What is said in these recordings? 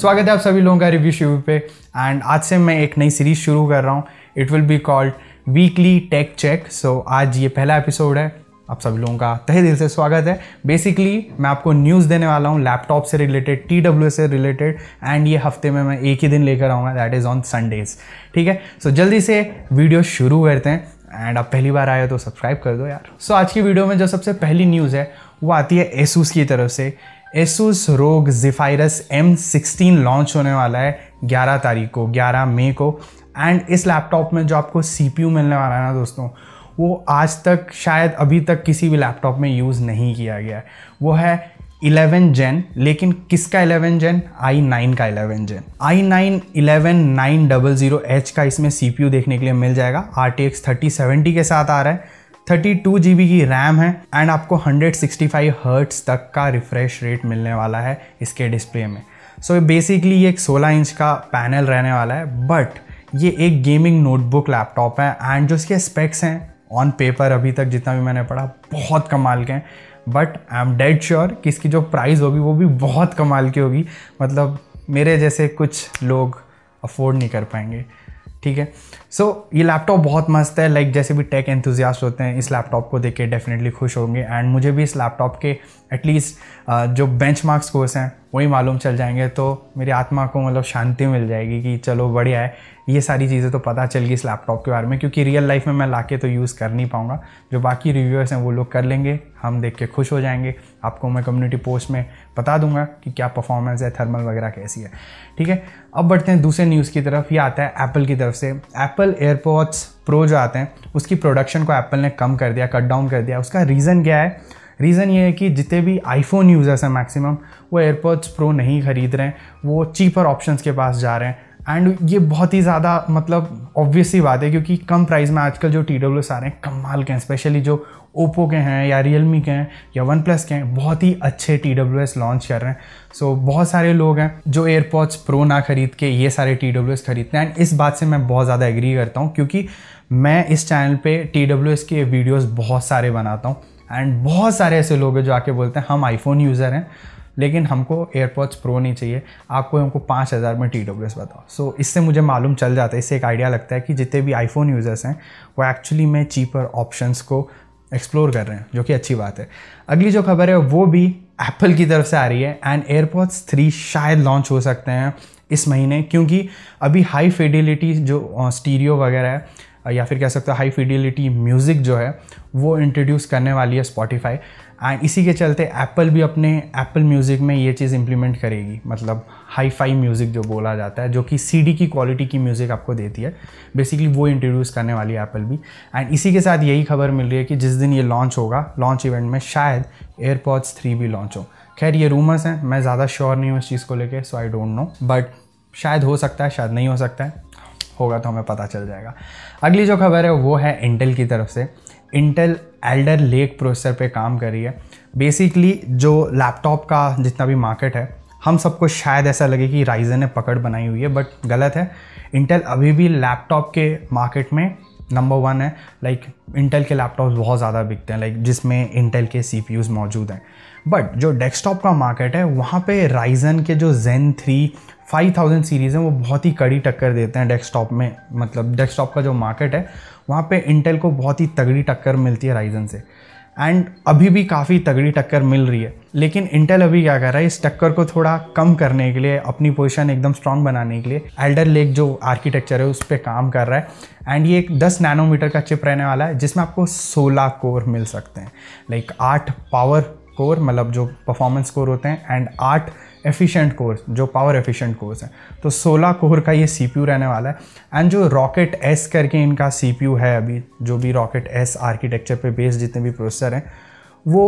स्वागत है आप सभी लोगों का रिव्यू शिव्यू पे एंड आज से मैं एक नई सीरीज शुरू कर रहा हूँ it will be called weekly tech check so आज ये पहला एपिसोड है आप सभी लोगों का तहे दिल से स्वागत है बेसिकली मैं आपको न्यूज़ देने वाला हूँ लैपटॉप से रिलेटेड टी डब्ल्यू से रिलेटेड एंड ये हफ्ते में मैं एक ही दिन लेकर आऊँगा दैट इज़ ऑन संडेज ठीक है सो so, जल्दी से वीडियो शुरू करते हैं एंड आप पहली बार आए हो तो सब्सक्राइब कर दो यार सो so, आज की वीडियो में जो सबसे पहली न्यूज़ है वो आती है एसूस की तरफ से एसूस रोग जिफायरस एम सिक्सटीन लॉन्च होने वाला है 11 तारीख को 11 मई को एंड इस लैपटॉप में जो आपको सी मिलने वाला है ना दोस्तों वो आज तक शायद अभी तक किसी भी लैपटॉप में यूज़ नहीं किया गया है वो है इलेवन जेन लेकिन किसका इलेवन जेन आई नाइन का eleven gen i nine eleven nine double zero H का इसमें सी देखने के लिए मिल जाएगा R T X thirty seventy के साथ आ रहा है थर्टी टू जी बी की रैम है एंड आपको हंड्रेड सिक्सटी फाइव हर्ट्स तक का रिफ्रेश रेट मिलने वाला है इसके डिस्प्ले में सो so, बेसिकली ये एक सोलह इंच का पैनल रहने वाला है बट ये एक गेमिंग नोटबुक लैपटॉप है एंड जो इसके स्पेक्स हैं ऑन पेपर अभी तक जितना भी मैंने पढ़ा बहुत कमाल के हैं but I am dead sure कि इसकी जो प्राइस होगी वो भी बहुत कमाल की होगी मतलब मेरे जैसे कुछ लोग अफोर्ड नहीं कर पाएंगे ठीक है सो so, ये लैपटॉप बहुत मस्त है लाइक जैसे भी टेक एंथुजियास्ट होते हैं इस लैपटॉप को देख के डेफिनेटली खुश होंगे एंड मुझे भी इस लैपटॉप के एटलीस्ट uh, जो बेंच मार्क्स कोर्स हैं वही मालूम चल जाएंगे तो मेरी आत्मा को मतलब शांति मिल जाएगी कि चलो बढ़िया है ये सारी चीज़ें तो पता चल गई इस लैपटॉप के बारे में क्योंकि रियल लाइफ में मैं ला तो यूज़ कर नहीं पाऊँगा जो बाकी रिव्यूअर्स हैं वो लोग कर लेंगे हम देख के खुश हो जाएंगे आपको मैं कम्युनिटी पोस्ट में बता दूंगा कि क्या परफॉर्मेंस है थर्मल वगैरह कैसी है ठीक है अब बढ़ते हैं दूसरे न्यूज़ की तरफ ये आता है एप्पल की तरफ से एप्पल एयरपोर्ट्स प्रो जो आते हैं उसकी प्रोडक्शन को एप्पल ने कम कर दिया कट डाउन कर दिया उसका रीज़न क्या है रीज़न ये है कि जितने भी आईफोन यूज़र्स हैं मैक्सिमम वो एयरपोड्स प्रो नहीं ख़रीद रहे हैं वो चीपर ऑप्शंस के पास जा रहे हैं एंड ये बहुत ही ज़्यादा मतलब ऑब्वियस ही बात है क्योंकि कम प्राइस में आजकल जो टी डब्ल्यू आ रहे हैं कमाल के हैं स्पेशली जो ओप्पो के हैं या रियलमी के हैं या वन प्लस के हैं बहुत ही अच्छे टी डब्ल्यू एस लॉन्च कर रहे हैं सो so, बहुत सारे लोग हैं जो एयरपॉड्स प्रो ना खरीद के ये सारे टी डब्ल्यू एस खरीदते हैं एंड इस बात से मैं बहुत ज़्यादा एग्री करता हूँ क्योंकि मैं इस चैनल पे टी डब्ल्यू एस के वीडियोज़ बहुत सारे बनाता हूँ एंड बहुत सारे ऐसे लोग हैं जो आके बोलते हैं हम आईफोन यूज़र हैं लेकिन हमको एयरपॉड्स प्रो नहीं चाहिए आपको हमको पाँच हज़ार में टी डब्ल्यू एस बताओ सो so, इससे मुझे मालूम चल जाता है इससे एक आइडिया लगता है कि जितने भी आईफोन यूज़र्स हैं वो एक्चुअली में चीपर ऑप्शंस को एक्सप्लोर कर रहे हैं जो कि अच्छी बात है अगली जो खबर है वो भी एप्पल की तरफ से आ रही है एंड एयरपॉड्स थ्री शायद लॉन्च हो सकते हैं इस महीने क्योंकि अभी हाई फेडिलिटी जो स्टीरियो वगैरह है या फिर कह सकते हो हाई फिडिलिटी म्यूज़िक जो है वो इंट्रोड्यूस करने वाली है स्पॉटिफाई एंड इसी के चलते एप्पल भी अपने एप्पल म्यूज़िक में ये चीज़ इम्प्लीमेंट करेगी मतलब हाई फाई म्यूज़िक जो बोला जाता है जो कि सीडी की क्वालिटी की म्यूज़िक आपको देती है बेसिकली वो इंट्रोड्यूस करने वाली है एप्पल भी एंड इसी के साथ यही खबर मिल रही है कि जिस दिन ये लॉन्च होगा लॉन्च इवेंट में शायद एयरपॉड्स थ्री भी लॉन्च हो खैर ये रूमर्स हैं मैं ज़्यादा श्योर नहीं हूँ इस चीज़ को लेकर so I don't know but शायद हो सकता है शायद नहीं हो सकता है होगा तो हमें पता चल जाएगा अगली जो खबर है वो है इंटेल की तरफ से इंटेल एल्डर लेक प्रोसेसर पे काम कर रही है बेसिकली जो लैपटॉप का जितना भी मार्केट है हम सबको शायद ऐसा लगे कि राइजन ने पकड़ बनाई हुई है बट गलत है इंटेल अभी भी लैपटॉप के मार्केट में नंबर वन है लाइक इंटेल के लैपटॉप्स बहुत ज़्यादा बिकते हैं लाइक जिसमें इंटेल के सी मौजूद हैं बट जो डेस्कटॉप का मार्केट है वहाँ पे राइजन के जो gen three five thousand series हैं वो बहुत ही कड़ी टक्कर देते हैं डेस्कटॉप में मतलब डेस्कटॉप का जो मार्केट है वहाँ पे इंटेल को बहुत ही तगड़ी टक्कर मिलती है राइजन से एंड अभी भी काफ़ी तगड़ी टक्कर मिल रही है लेकिन इंटेल अभी क्या कर रहा है इस टक्कर को थोड़ा कम करने के लिए अपनी पोजीशन एकदम स्ट्रांग बनाने के लिए एल्डर लेक जो आर्किटेक्चर है उस पर काम कर रहा है एंड ये एक 10 नैनोमीटर का चिप रहने वाला है जिसमें आपको 16 कोर मिल सकते हैं लाइक आठ पावर कोर मतलब जो परफॉर्मेंस कोर होते हैं एंड आठ एफिशिएंट कोर्स जो पावर एफिशिएंट कोर्स है तो 16 कोर का ये सी रहने वाला है एंड जो रॉकेट एस करके इनका सी है अभी जो भी रॉकेट एस आर्किटेक्चर पे बेस्ड जितने भी प्रोसेसर हैं वो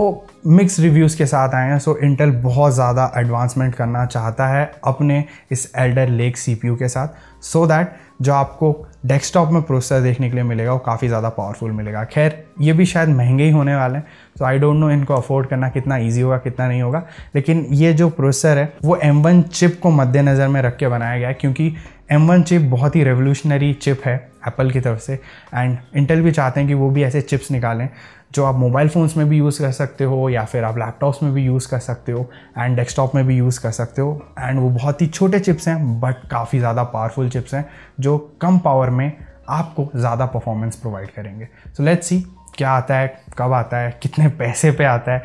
मिक्स रिव्यूज़ के साथ आए हैं सो इंटेल बहुत ज़्यादा एडवांसमेंट करना चाहता है अपने इस एल्डर लेक सी के साथ सो so दैट जो आपको डेस्कटॉप में प्रोसेसर देखने के लिए मिलेगा वो काफ़ी ज़्यादा पावरफुल मिलेगा खैर ये भी शायद महंगे ही होने वाले हैं तो आई डोंट नो इनको अफोर्ड करना कितना ईजी होगा कितना नहीं होगा लेकिन ये जो प्रोसेसर है वो एम चिप को मद्देनज़र में रख के बनाया गया है क्योंकि एम चिप बहुत ही रेवोल्यूशनरी चिप है एप्पल की तरफ से एंड इंटेल भी चाहते हैं कि वो भी ऐसे चिप्स निकालें जो आप मोबाइल फ़ोन्स में भी यूज़ कर सकते हो या फिर आप लैपटॉप्स में भी यूज़ कर सकते हो एंड डेस्कटॉप में भी यूज़ कर सकते हो एंड वो बहुत ही छोटे चिप्स हैं बट काफ़ी ज़्यादा पावरफुल चिप्स हैं जो कम पावर में आपको ज़्यादा परफॉर्मेंस प्रोवाइड करेंगे सो लेट्स सी क्या आता है कब आता है कितने पैसे पे आता है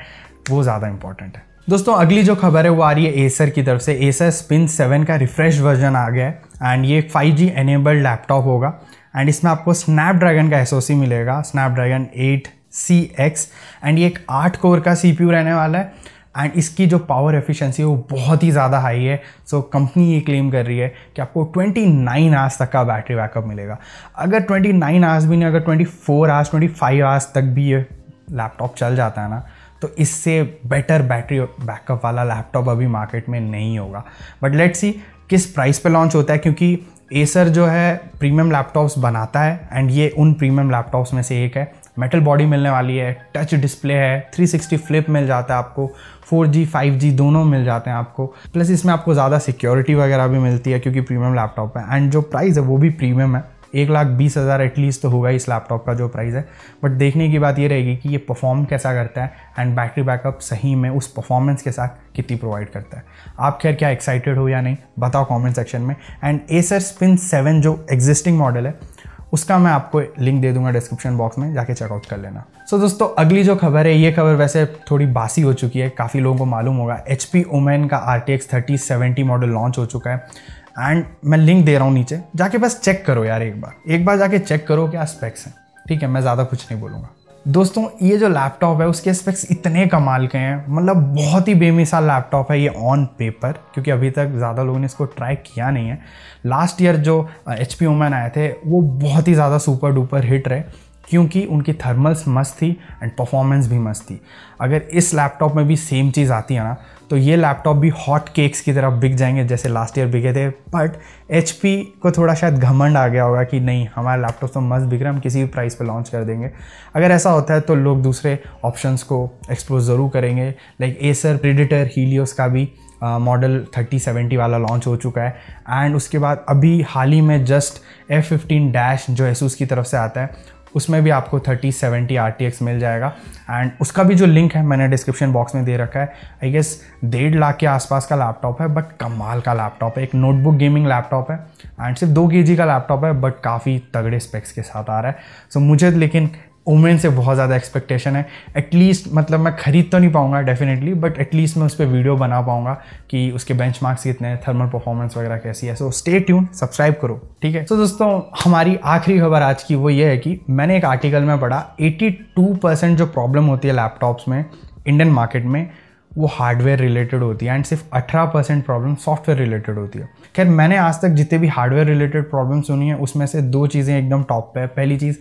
वो ज़्यादा इंपॉर्टेंट है दोस्तों अगली जो खबर है वो आ रही है एसर की तरफ से एसर स्पिन सेवन का रिफ्रेश वर्जन आ गया है एंड ये फाइव जी एनेबल्ड लैपटॉप होगा एंड इसमें आपको स्नैपड्रैगन का एस मिलेगा Snapdragon eight C X and ये एक आठ कोर का सी रहने वाला है एंड इसकी जो पावर एफिशिएंसी है वो बहुत ही ज़्यादा हाई है सो so, कंपनी ये क्लेम कर रही है कि आपको 29 आवर्स तक का बैटरी बैकअप मिलेगा अगर 29 आवर्स भी नहीं अगर 24 आवर्स ट्वेंटी आवर्स तक भी ये लैपटॉप चल जाता है ना तो इससे बेटर बैटरी बैकअप वाला लैपटॉप अभी मार्केट में नहीं होगा बट लेट्स सी किस प्राइस पे लॉन्च होता है क्योंकि एसर जो है प्रीमियम लैपटॉप्स बनाता है एंड ये उन प्रीमियम लैपटॉप्स में से एक है मेटल बॉडी मिलने वाली है टच डिस्प्ले है 360 फ्लिप मिल जाता है आपको 4G 5G दोनों मिल जाते हैं आपको प्लस इसमें आपको ज़्यादा सिक्योरिटी वगैरह भी मिलती है क्योंकि प्रीमियम लैपटॉप है एंड जो प्राइस है वो भी प्रीमियम है एक लाख बीस हज़ार एटलीस्ट तो होगा इस लैपटॉप का जो प्राइस है बट देखने की बात ये रहेगी कि ये परफॉर्म कैसा करता है एंड बैटरी बैकअप सही में उस परफॉर्मेंस के साथ कितनी प्रोवाइड करता है आप खैर क्या एक्साइटेड हो या नहीं बताओ कमेंट सेक्शन में एंड एसर स्पिन सेवन जो एग्जिस्टिंग मॉडल है उसका मैं आपको लिंक दे दूंगा डिस्क्रिप्शन बॉक्स में जाके चेकआउट कर लेना सो so, दोस्तों अगली जो खबर है ये खबर वैसे थोड़ी बासी हो चुकी है काफ़ी लोगों को मालूम होगा एच पी ओमेन का R T X thirty seventy model launch हो चुका है एंड मैं लिंक दे रहा हूँ नीचे जाके बस चेक करो यार एक बार एक बार जाके चेक करो क्या स्पेक्स हैं ठीक है मैं ज़्यादा कुछ नहीं बोलूँगा दोस्तों ये जो लैपटॉप है उसके स्पेक्स इतने कमाल के हैं मतलब बहुत ही बेमिसाल लैपटॉप है ये ऑन पेपर क्योंकि अभी तक ज़्यादा लोगों ने इसको ट्राई किया नहीं है लास्ट ईयर जो एच पी वोमैन आए थे वो बहुत ही ज़्यादा सुपर डुपर हिट रहे क्योंकि उनकी थर्मल्स मस्त थी एंड परफॉर्मेंस भी मस्त थी अगर इस लैपटॉप में भी सेम चीज़ आती है ना तो ये लैपटॉप भी हॉट केक्स की तरफ बिक जाएंगे जैसे लास्ट ईयर बिके थे बट एच को थोड़ा शायद घमंड आ गया होगा कि नहीं हमारा लैपटॉप तो मस्त बिक रहे हम किसी भी प्राइस पर लॉन्च कर देंगे अगर ऐसा होता है तो लोग दूसरे ऑप्शंस को एक्सप्लोर ज़रूर करेंगे लाइक एसर प्रिडिटर हीलियोस का भी मॉडल थर्टी सेवेंटी वाला लॉन्च हो चुका है एंड उसके बाद अभी हाल ही में जस्ट एफ फिफ्टीन डैश जो एसूस की तरफ से आता है उसमें भी आपको 3070 आर मिल जाएगा एंड उसका भी जो लिंक है मैंने डिस्क्रिप्शन बॉक्स में दे रखा है आई गेस डेढ़ लाख के आसपास का लैपटॉप है बट कमाल का लैपटॉप है एक नोटबुक गेमिंग लैपटॉप है एंड सिर्फ दो के का लैपटॉप है बट काफ़ी तगड़े स्पेक्स के साथ आ रहा है सो so, मुझे लेकिन ओमेन से बहुत ज़्यादा एक्सपेक्टेशन है एटलीस्ट मतलब मैं ख़रीद तो नहीं पाऊँगा डेफिनेटली बट एटलीस्ट मैं उस पर वीडियो बना पाऊँगा कि उसके बेंच मार्क्स कितने हैं थर्मल परफॉर्मेंस वगैरह कैसी है सो स्टे ट्यून सब्सक्राइब करो ठीक है सो so, दोस्तों हमारी आखिरी खबर आज की वो ये है कि मैंने एक आर्टिकल में पढ़ा एटी जो प्रॉब्लम होती है लैपटॉप्स में इंडियन मार्केट में वो हार्डवेयर रिलेटेड होती है एंड सिर्फ 18 परसेंट प्रॉब्लम सॉफ्टवेयर रिलेटेड होती है खैर मैंने आज तक जितने भी हार्डवेयर रिलेटेड प्रॉब्लम सुनी है उसमें से दो चीज़ें एकदम टॉप पे है पहली चीज़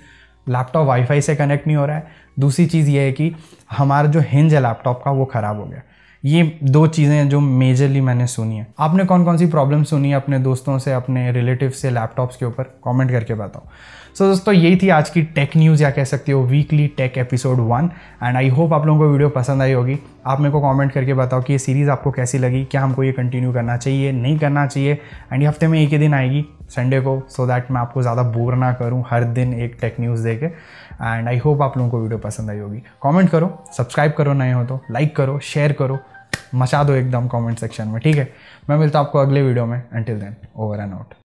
लैपटॉप वाईफाई से कनेक्ट नहीं हो रहा है दूसरी चीज़ ये है कि हमारा जो हिंज है लैपटॉप का वो ख़राब हो गया ये दो चीज़ें जो मेजरली मैंने सुनी है आपने कौन कौन सी प्रॉब्लम सुनी है अपने दोस्तों से अपने रिलेटिव से लैपटॉप्स के ऊपर कमेंट करके बताओ सो so, दोस्तों यही थी आज की टेक न्यूज़ या कह सकते हो weekly tech episode one and I hope आप लोगों को वीडियो पसंद आई होगी आप मेरे को कमेंट करके बताओ कि ये सीरीज़ आपको कैसी लगी क्या हमको ये कंटिन्यू करना चाहिए नहीं करना चाहिए एंड ये हफ्ते में एक ही दिन आएगी संडे को सो so दैट मैं आपको ज़्यादा बोर ना करूँ हर दिन एक टेक न्यूज़ दे के एंड आई होप आप लोगों को वीडियो पसंद आई होगी कॉमेंट करो सब्सक्राइब करो नए हो तो लाइक करो शेयर करो मचा दो एकदम कमेंट सेक्शन में ठीक है मैं मिलता हूँ आपको अगले वीडियो में until then over and out